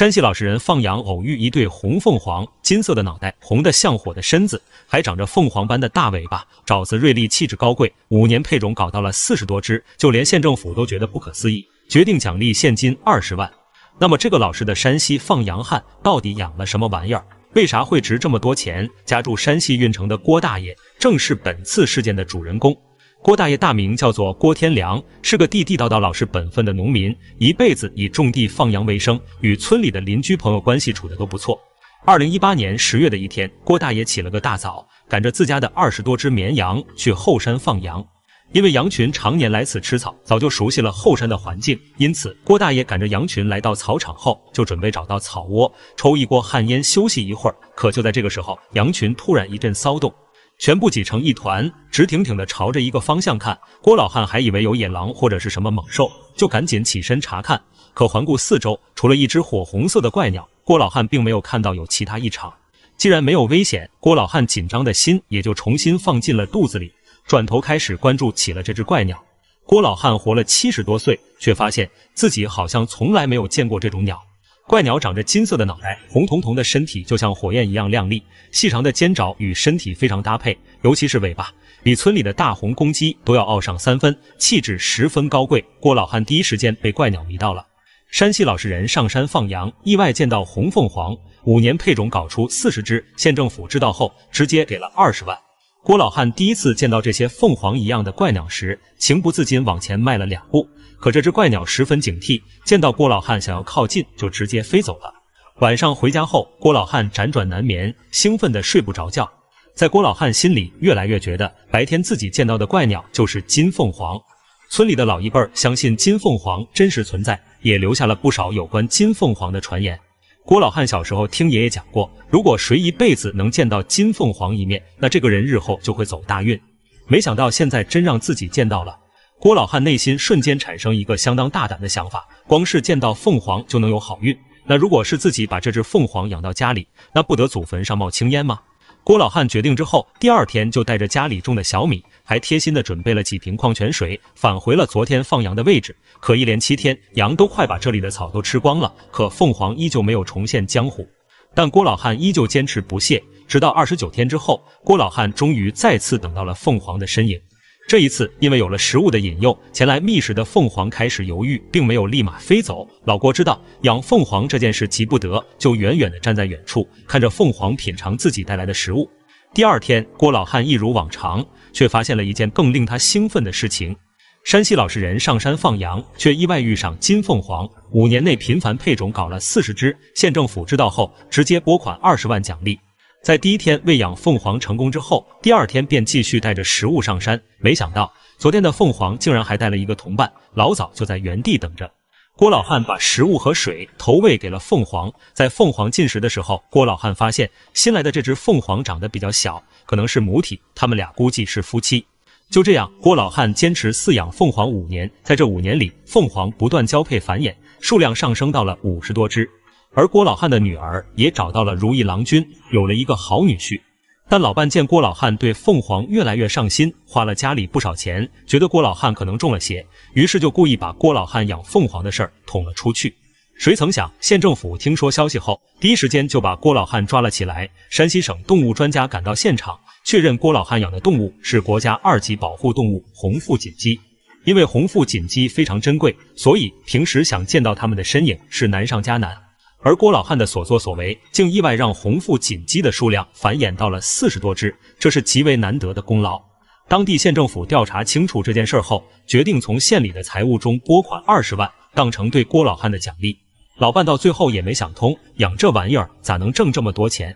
山西老实人放羊偶遇一对红凤凰，金色的脑袋，红的像火的身子，还长着凤凰般的大尾巴，爪子锐利，气质高贵。五年配种搞到了四十多只，就连县政府都觉得不可思议，决定奖励现金二十万。那么这个老实的山西放羊汉到底养了什么玩意儿？为啥会值这么多钱？家住山西运城的郭大爷正是本次事件的主人公。郭大爷大名叫做郭天良，是个地地道道老实本分的农民，一辈子以种地放羊为生，与村里的邻居朋友关系处的都不错。二零一八年十月的一天，郭大爷起了个大早，赶着自家的二十多只绵羊去后山放羊。因为羊群常年来此吃草，早就熟悉了后山的环境，因此郭大爷赶着羊群来到草场后，就准备找到草窝，抽一锅旱烟休息一会儿。可就在这个时候，羊群突然一阵骚动。全部挤成一团，直挺挺的朝着一个方向看。郭老汉还以为有野狼或者是什么猛兽，就赶紧起身查看。可环顾四周，除了一只火红色的怪鸟，郭老汉并没有看到有其他异常。既然没有危险，郭老汉紧张的心也就重新放进了肚子里，转头开始关注起了这只怪鸟。郭老汉活了七十多岁，却发现自己好像从来没有见过这种鸟。怪鸟长着金色的脑袋，红彤彤的身体就像火焰一样亮丽，细长的尖爪与身体非常搭配，尤其是尾巴，比村里的大红公鸡都要傲上三分，气质十分高贵。郭老汉第一时间被怪鸟迷到了。山西老实人上山放羊，意外见到红凤凰，五年配种搞出四十只，县政府知道后直接给了二十万。郭老汉第一次见到这些凤凰一样的怪鸟时，情不自禁往前迈了两步。可这只怪鸟十分警惕，见到郭老汉想要靠近，就直接飞走了。晚上回家后，郭老汉辗转难眠，兴奋的睡不着觉。在郭老汉心里，越来越觉得白天自己见到的怪鸟就是金凤凰。村里的老一辈儿相信金凤凰真实存在，也留下了不少有关金凤凰的传言。郭老汉小时候听爷爷讲过，如果谁一辈子能见到金凤凰一面，那这个人日后就会走大运。没想到现在真让自己见到了，郭老汉内心瞬间产生一个相当大胆的想法：光是见到凤凰就能有好运，那如果是自己把这只凤凰养到家里，那不得祖坟上冒青烟吗？郭老汉决定之后，第二天就带着家里种的小米，还贴心的准备了几瓶矿泉水，返回了昨天放羊的位置。可一连七天，羊都快把这里的草都吃光了。可凤凰依旧没有重现江湖，但郭老汉依旧坚持不懈，直到二十九天之后，郭老汉终于再次等到了凤凰的身影。这一次，因为有了食物的引诱，前来觅食的凤凰开始犹豫，并没有立马飞走。老郭知道养凤凰这件事急不得，就远远地站在远处，看着凤凰品尝自己带来的食物。第二天，郭老汉一如往常，却发现了一件更令他兴奋的事情：山西老实人上山放羊，却意外遇上金凤凰。五年内频繁配种，搞了四十只。县政府知道后，直接拨款二十万奖励。在第一天喂养凤凰成功之后，第二天便继续带着食物上山。没想到昨天的凤凰竟然还带了一个同伴，老早就在原地等着。郭老汉把食物和水投喂给了凤凰。在凤凰进食的时候，郭老汉发现新来的这只凤凰长得比较小，可能是母体，他们俩估计是夫妻。就这样，郭老汉坚持饲养凤凰五年，在这五年里，凤凰不断交配繁衍，数量上升到了五十多只。而郭老汉的女儿也找到了如意郎君，有了一个好女婿。但老伴见郭老汉对凤凰越来越上心，花了家里不少钱，觉得郭老汉可能中了邪，于是就故意把郭老汉养凤凰的事儿捅了出去。谁曾想，县政府听说消息后，第一时间就把郭老汉抓了起来。山西省动物专家赶到现场，确认郭老汉养的动物是国家二级保护动物红腹锦鸡。因为红腹锦鸡非常珍贵，所以平时想见到它们的身影是难上加难。而郭老汉的所作所为，竟意外让红腹锦鸡的数量繁衍到了四十多只，这是极为难得的功劳。当地县政府调查清楚这件事后，决定从县里的财务中拨款二十万，当成对郭老汉的奖励。老伴到最后也没想通，养这玩意儿咋能挣这么多钱？